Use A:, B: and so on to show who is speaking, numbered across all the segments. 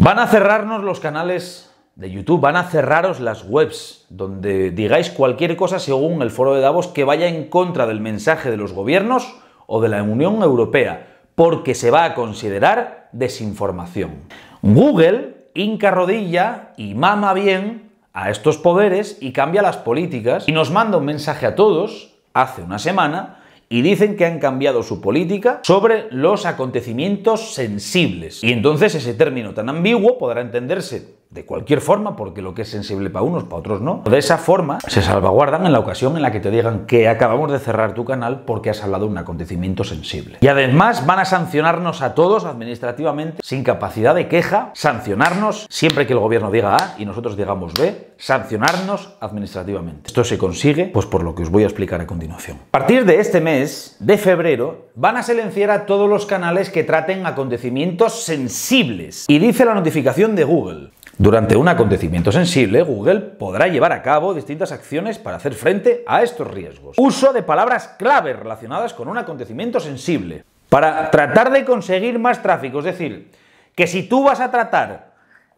A: Van a cerrarnos los canales de YouTube, van a cerraros las webs donde digáis cualquier cosa según el foro de Davos que vaya en contra del mensaje de los gobiernos o de la Unión Europea, porque se va a considerar desinformación. Google hinca rodilla y mama bien a estos poderes y cambia las políticas y nos manda un mensaje a todos hace una semana y dicen que han cambiado su política sobre los acontecimientos sensibles. Y entonces ese término tan ambiguo podrá entenderse de cualquier forma, porque lo que es sensible para unos, para otros no. De esa forma, se salvaguardan en la ocasión en la que te digan que acabamos de cerrar tu canal porque has hablado de un acontecimiento sensible. Y además van a sancionarnos a todos administrativamente, sin capacidad de queja, sancionarnos siempre que el gobierno diga A y nosotros digamos B, sancionarnos administrativamente. Esto se consigue, pues por lo que os voy a explicar a continuación. A partir de este mes, de febrero, van a silenciar a todos los canales que traten acontecimientos sensibles. Y dice la notificación de Google, durante un acontecimiento sensible, Google podrá llevar a cabo distintas acciones para hacer frente a estos riesgos. Uso de palabras clave relacionadas con un acontecimiento sensible. Para tratar de conseguir más tráfico, es decir, que si tú vas a tratar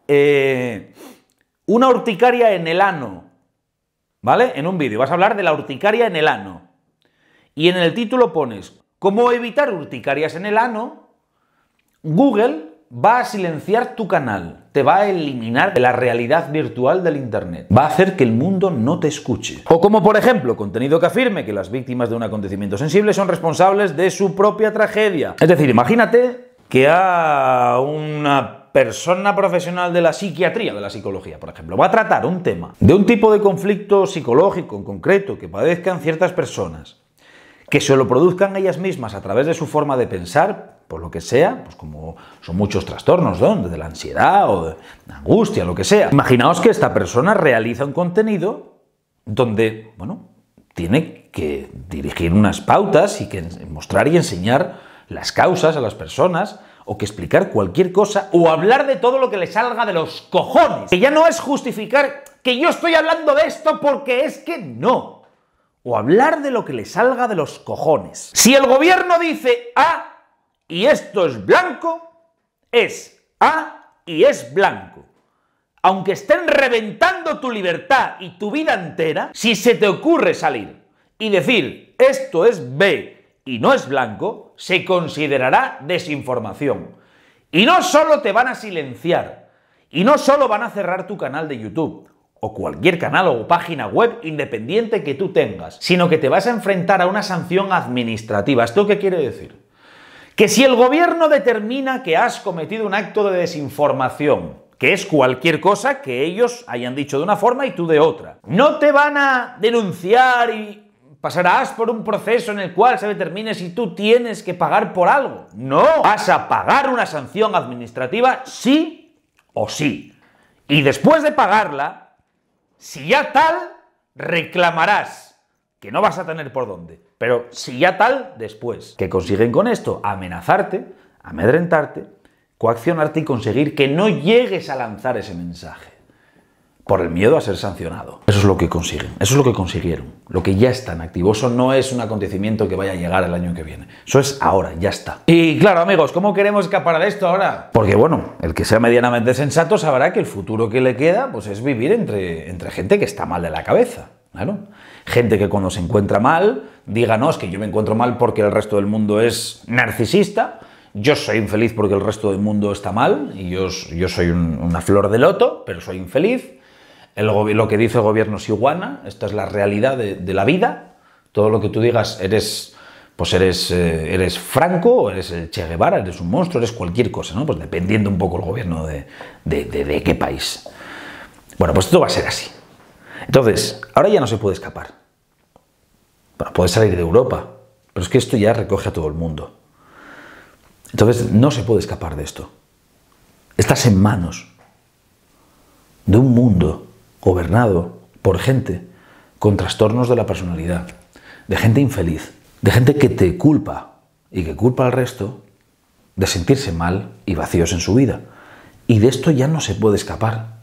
A: eh, una urticaria en el ano, ¿vale? En un vídeo vas a hablar de la urticaria en el ano. Y en el título pones, ¿cómo evitar urticarias en el ano? Google va a silenciar tu canal, te va a eliminar de la realidad virtual del Internet, va a hacer que el mundo no te escuche. O como por ejemplo, contenido que afirme que las víctimas de un acontecimiento sensible son responsables de su propia tragedia. Es decir, imagínate que a una persona profesional de la psiquiatría, de la psicología, por ejemplo, va a tratar un tema de un tipo de conflicto psicológico en concreto que padezcan ciertas personas, que se lo produzcan ellas mismas a través de su forma de pensar, por lo que sea, pues como son muchos trastornos, ¿no? de la ansiedad o de la angustia, lo que sea. Imaginaos que esta persona realiza un contenido donde, bueno, tiene que dirigir unas pautas y que mostrar y enseñar las causas a las personas o que explicar cualquier cosa o hablar de todo lo que le salga de los cojones. Que ya no es justificar que yo estoy hablando de esto porque es que no. O hablar de lo que le salga de los cojones. Si el gobierno dice A, y esto es blanco, es A y es blanco. Aunque estén reventando tu libertad y tu vida entera, si se te ocurre salir y decir esto es B y no es blanco, se considerará desinformación. Y no solo te van a silenciar, y no solo van a cerrar tu canal de YouTube, o cualquier canal o página web independiente que tú tengas, sino que te vas a enfrentar a una sanción administrativa. ¿Esto qué quiere decir? que si el gobierno determina que has cometido un acto de desinformación, que es cualquier cosa que ellos hayan dicho de una forma y tú de otra, no te van a denunciar y pasarás por un proceso en el cual se determine si tú tienes que pagar por algo. No, vas a pagar una sanción administrativa sí o sí. Y después de pagarla, si ya tal, reclamarás que no vas a tener por dónde. Pero si ya tal, después. que consiguen con esto? Amenazarte, amedrentarte, coaccionarte y conseguir que no llegues a lanzar ese mensaje por el miedo a ser sancionado. Eso es lo que consiguen, eso es lo que consiguieron, lo que ya está en activo. Eso no es un acontecimiento que vaya a llegar el año que viene. Eso es ahora, ya está. Y claro, amigos, ¿cómo queremos escapar de esto ahora? Porque bueno, el que sea medianamente sensato sabrá que el futuro que le queda pues es vivir entre, entre gente que está mal de la cabeza. Gente que cuando se encuentra mal, díganos que yo me encuentro mal porque el resto del mundo es narcisista, yo soy infeliz porque el resto del mundo está mal, y yo, soy una flor de loto, pero soy infeliz. lo que dice el gobierno es iguana, esta es la realidad de, la vida. Todo lo que tú digas eres pues eres, eh, eres Franco, eres Che Guevara, eres un monstruo, eres cualquier cosa, ¿no? Pues dependiendo un poco el gobierno de, de qué país. Bueno, pues esto va a ser así. Entonces, ahora ya no se puede escapar. Bueno, puede salir de Europa, pero es que esto ya recoge a todo el mundo. Entonces, no se puede escapar de esto. Estás en manos de un mundo gobernado por gente con trastornos de la personalidad, de gente infeliz, de gente que te culpa y que culpa al resto de sentirse mal y vacíos en su vida. Y de esto ya no se puede escapar.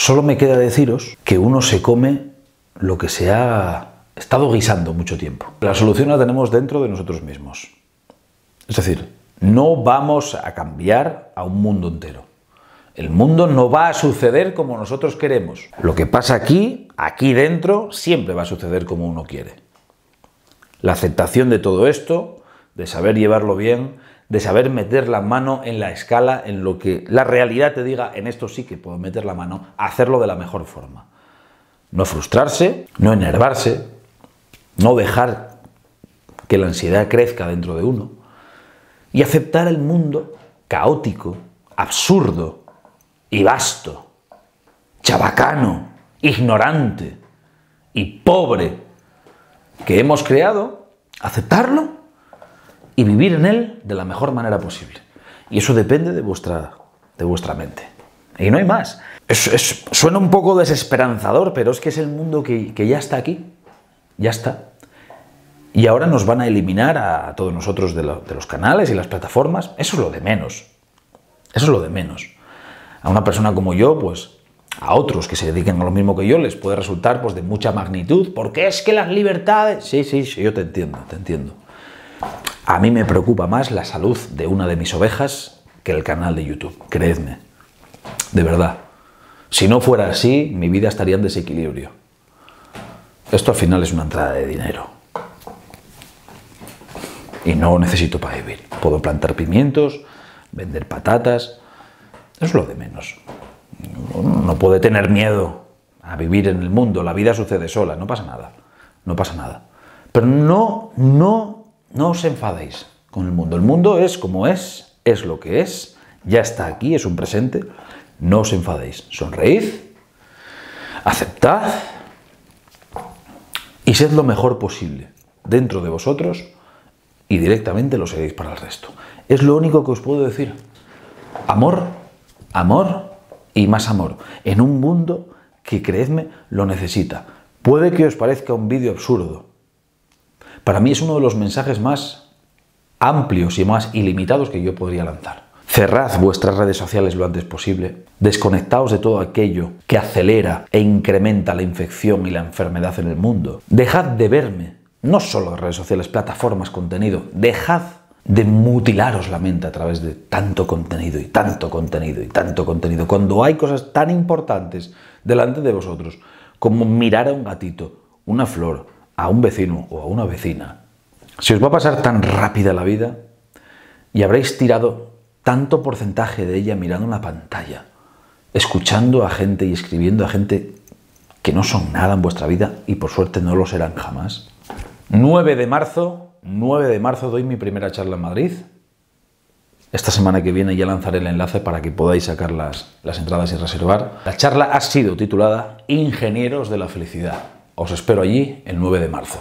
A: Solo me queda deciros que uno se come lo que se ha estado guisando mucho tiempo. La solución la tenemos dentro de nosotros mismos. Es decir, no vamos a cambiar a un mundo entero. El mundo no va a suceder como nosotros queremos. Lo que pasa aquí, aquí dentro, siempre va a suceder como uno quiere. La aceptación de todo esto, de saber llevarlo bien, de saber meter la mano en la escala, en lo que la realidad te diga, en esto sí que puedo meter la mano, hacerlo de la mejor forma. No frustrarse, no enervarse, no dejar que la ansiedad crezca dentro de uno y aceptar el mundo caótico, absurdo y vasto, chabacano, ignorante y pobre que hemos creado, aceptarlo y vivir en él de la mejor manera posible. Y eso depende de vuestra, de vuestra mente. Y no hay más. suena un poco desesperanzador, pero es que es el mundo que, ya está aquí. Ya está. Y ahora nos van a eliminar a, todos nosotros de, los canales y las plataformas. Eso es lo de menos. Eso es lo de menos. A una persona como yo, pues a otros que se dediquen a lo mismo que yo les puede resultar pues de mucha magnitud, porque es que las libertades... Sí, sí, sí, yo te entiendo, te entiendo. A mí me preocupa más la salud de una de mis ovejas que el canal de YouTube, creedme. De verdad. Si no fuera así, mi vida estaría en desequilibrio. Esto al final es una entrada de dinero. Y no necesito para vivir. Puedo plantar pimientos, vender patatas. Es lo de menos. No puede tener miedo a vivir en el mundo. La vida sucede sola, no pasa nada. No pasa nada. Pero no, no no os enfadéis con el mundo. El mundo es como es, es lo que es, ya está aquí, es un presente. No os enfadéis. Sonreíd, aceptad y sed lo mejor posible dentro de vosotros y directamente lo seréis para el resto. Es lo único que os puedo decir. Amor, amor y más amor. En un mundo que, creedme, lo necesita. Puede que os parezca un vídeo absurdo, para mí es uno de los mensajes más amplios y más ilimitados que yo podría lanzar. Cerrad vuestras redes sociales lo antes posible. Desconectaos de todo aquello que acelera e incrementa la infección y la enfermedad en el mundo. Dejad de verme, no solo redes sociales, plataformas, contenido. Dejad de mutilaros la mente a través de tanto contenido y tanto contenido y tanto contenido. Cuando hay cosas tan importantes delante de vosotros como mirar a un gatito, una flor, a un vecino o a una vecina, Si os va a pasar tan rápida la vida y habréis tirado tanto porcentaje de ella mirando una pantalla, escuchando a gente y escribiendo a gente que no son nada en vuestra vida y por suerte no lo serán jamás. 9 de marzo, 9 de marzo doy mi primera charla en Madrid. Esta semana que viene ya lanzaré el enlace para que podáis sacar las, las entradas y reservar. La charla ha sido titulada Ingenieros de la Felicidad. Os espero allí el 9 de marzo.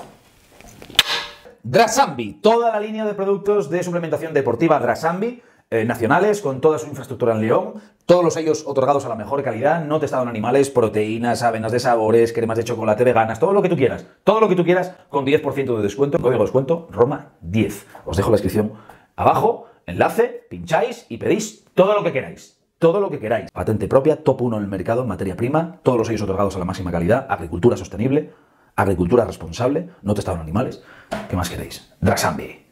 A: Drasambi, toda la línea de productos de suplementación deportiva Drasambi, eh, nacionales, con toda su infraestructura en León, todos ellos otorgados a la mejor calidad, no testado en animales, proteínas, avenas de sabores, cremas de chocolate veganas, todo lo que tú quieras, todo lo que tú quieras con 10% de descuento, código de descuento Roma10. Os dejo la descripción abajo, enlace, pincháis y pedís todo lo que queráis todo lo que queráis. Patente propia, top 1 en el mercado en materia prima, todos los sellos otorgados a la máxima calidad, agricultura sostenible, agricultura responsable, no en animales. ¿Qué más queréis? Drasambi.